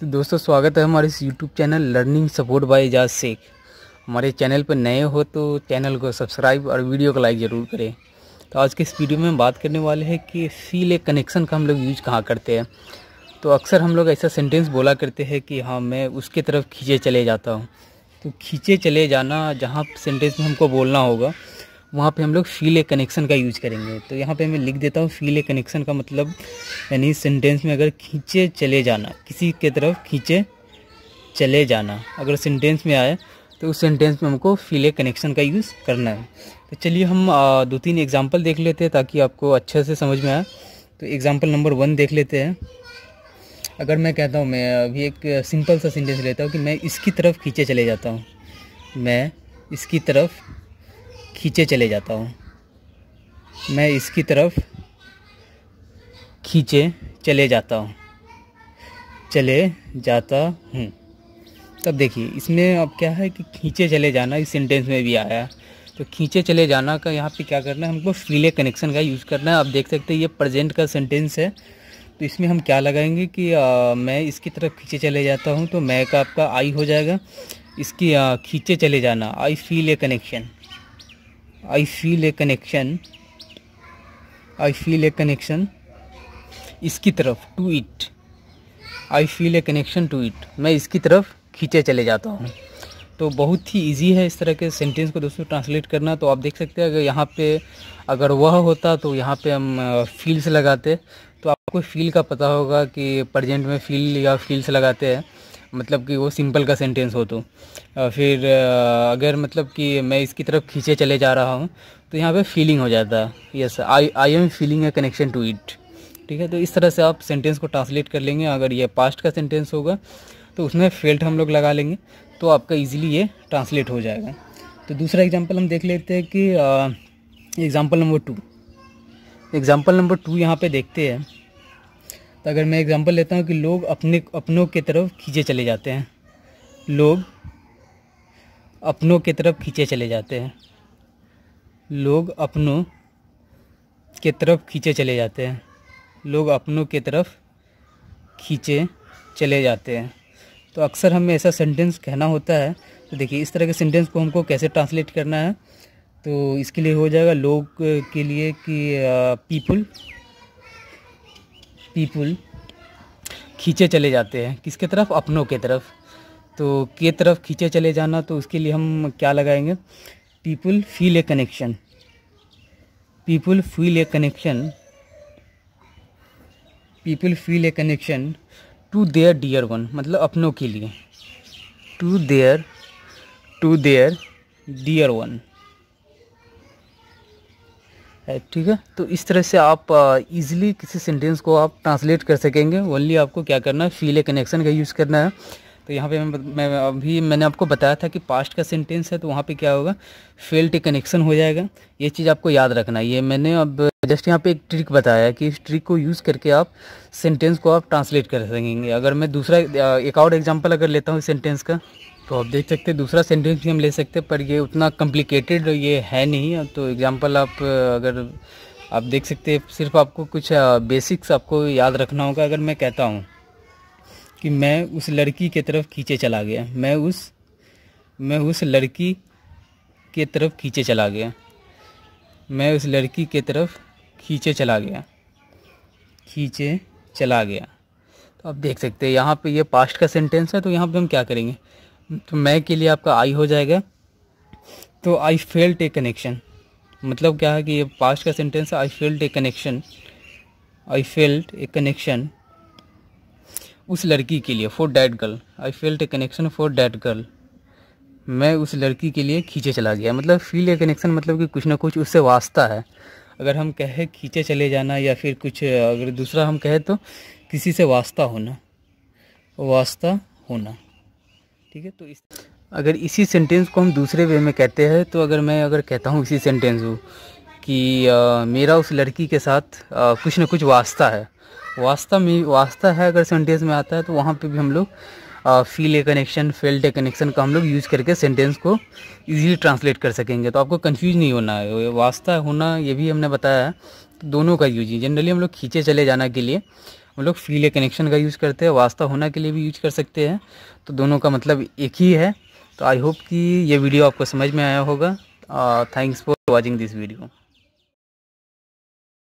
तो दोस्तों स्वागत है हमारे इस YouTube channel learning support by Ejaz Sheikh हमारे चैनल पर नए हो तो चैनल को सब्सक्राइब और वीडियो को लाइक ज़रूर करें तो आज के इस वीडियो में हम बात करने वाले हैं कि फील ए कनेक्शन का हम लोग यूज कहाँ करते हैं तो अक्सर हम लोग ऐसा सेंटेंस बोला करते हैं कि हाँ मैं उसके तरफ खींचे चले जाता हूँ तो खींचे चले जाना जहाँ सेंटेंस में हमको बोलना होगा वहाँ पे हम लोग फील ए कनेक्शन का यूज करेंगे तो यहाँ पे मैं लिख देता हूँ फील ए कनेक्शन का मतलब यानी सेंटेंस में अगर खींचे चले जाना किसी के तरफ खींचे चले जाना अगर सेंटेंस में आए तो उस सेंटेंस में हमको फील ए कनेक्शन का यूज़ करना है तो चलिए हम दो तीन एग्जाम्पल देख लेते हैं ताकि आपको अच्छे से समझ में आए तो एग्ज़ाम्पल नंबर वन देख लेते हैं अगर मैं कहता हूँ मैं अभी एक सिंपल सा सेंटेंस लेता हूँ कि मैं इसकी तरफ खींचे चले जाता हूँ मैं इसकी तरफ खींचे चले जाता हूँ मैं इसकी तरफ खींचे चले जाता हूँ चले जाता हूँ तब देखिए इसमें अब क्या है कि खींचे चले जाना इस सेंटेंस में भी आया तो खींचे चले जाना का यहाँ पे क्या करना है हमको फीले कनेक्शन का यूज़ करना है आप देख सकते हैं ये प्रेजेंट का सेंटेंस है तो इसमें हम क्या लगाएंगे कि आ, मैं इसकी तरफ खींचे चले जाता हूँ तो मैं का आपका आई हो जाएगा इसकी खींचे चले जाना I feel a connection I feel a connection I feel a connection इसकी तरफ to it I feel a connection to it मैं इसकी तरफ खींचे चले जाता हूँ तो बहुत ही इजी है इस तरह के सेंटेंस को दोस्तों ट्रांसलेट करना तो आप देख सकते हैं अगर यहाँ पे अगर वह होता तो यहाँ पे हम फील्स लगाते तो आपको फील का पता होगा कि प्रजेंट में फील या फील्स लगाते हैं मतलब कि वो सिंपल का सेंटेंस हो तो फिर अगर मतलब कि मैं इसकी तरफ खींचे चले जा रहा हूँ तो यहाँ पे फीलिंग हो जाता है yes I I am feeling a connection to it ठीक है तो इस तरह से आप सेंटेंस को ट्रांसलेट कर लेंगे अगर ये पास्ट का सेंटेंस होगा तो उसमें फेल्ट हम लोग लगा लेंगे तो आपका ईजिली ये ट्रांसलेट हो जाएगा तो दूसरा एग्ज़ाम्पल हम देख लेते हैं कि example number two example number two यहाँ पे देखते हैं तो अगर मैं एग्ज़ाम्पल लेता हूँ कि लोग अपने अपनों की तरफ खींचे चले जाते हैं लोग अपनों की तरफ खींचे चले जाते हैं लोग अपनों के तरफ खींचे चले जाते हैं लोग अपनों के तरफ खींचे चले जाते हैं तो अक्सर हमें ऐसा सेंटेंस कहना होता है तो देखिए इस तरह के सेंटेंस को हमको कैसे ट्रांसलेट करना है तो इसके लिए हो जाएगा लोग के लिए कि पीपल पीपुल खींचे चले जाते हैं किसके तरफ अपनों के तरफ तो के तरफ खींचे चले जाना तो उसके लिए हम क्या लगाएंगे people feel a connection people feel a connection people feel a connection to their dear one मतलब अपनों के लिए to their to their dear one ठीक है तो इस तरह से आप इजीली किसी सेंटेंस को आप ट्रांसलेट कर सकेंगे ओनली आपको क्या करना है फील ए कनेक्शन का यूज़ करना है तो यहाँ पे मैं, मैं अभी मैंने आपको बताया था कि पास्ट का सेंटेंस है तो वहाँ पे क्या होगा फेल टे कनेक्शन हो जाएगा ये चीज़ आपको याद रखना है ये मैंने अब जस्ट यहाँ पे एक ट्रिक बताया कि इस ट्रिक को यूज़ करके आप सेंटेंस को आप ट्रांसलेट कर सकेंगे अगर मैं दूसरा एक और एग्जांपल अगर लेता हूँ सेंटेंस का तो आप देख सकते हैं दूसरा सेंटेंस भी हम ले सकते हैं पर ये उतना कॉम्प्लिकेटेड ये है नहीं तो एग्जांपल आप अगर आप देख सकते हैं सिर्फ आपको कुछ बेसिक्स आपको याद रखना होगा अगर मैं कहता हूँ कि मैं उस लड़की के तरफ खींचे चला गया मैं उस मैं उस लड़की के तरफ खींचे चला गया मैं उस लड़की के तरफ खींचे चला गया खींचे चला गया तो आप देख सकते हैं यहाँ पे ये पास्ट का सेंटेंस है तो यहाँ पे हम क्या करेंगे तो मैं के लिए आपका आई हो जाएगा तो आई फेल टेक कनेक्शन मतलब क्या है कि ये पास्ट का सेंटेंस है I felt a connection I felt a connection उस लड़की के लिए for that girl I felt a connection for that girl मैं उस लड़की के लिए खींचे चला गया मतलब फील ए कनेक्शन मतलब कि कुछ ना कुछ उससे वास्ता है अगर हम कहे खींचे चले जाना या फिर कुछ अगर दूसरा हम कहे तो किसी से वास्ता होना वास्ता होना ठीक है तो इस अगर इसी सेंटेंस को हम दूसरे वे में कहते हैं तो अगर मैं अगर कहता हूँ इसी सेंटेंस को कि आ, मेरा उस लड़की के साथ आ, कुछ ना कुछ वास्ता है वास्ता में वास्ता है अगर सेंटेंस में आता है तो वहाँ पे भी हम लोग feel a connection felt a connection का हम लोग यूज़ करके सेंटेंस को इजीली ट्रांसलेट कर सकेंगे तो आपको कंफ्यूज नहीं होना है वास्ता होना ये भी हमने बताया है तो दोनों का यूज ही जनरली हम लोग खींचे चले जाना के लिए वो लोग फीले कनेक्शन का यूज़ करते हैं वास्ता होना के लिए भी यूज कर सकते हैं तो दोनों का मतलब एक ही है तो आई होप कि ये वीडियो आपको समझ में आया होगा thanks for watching this video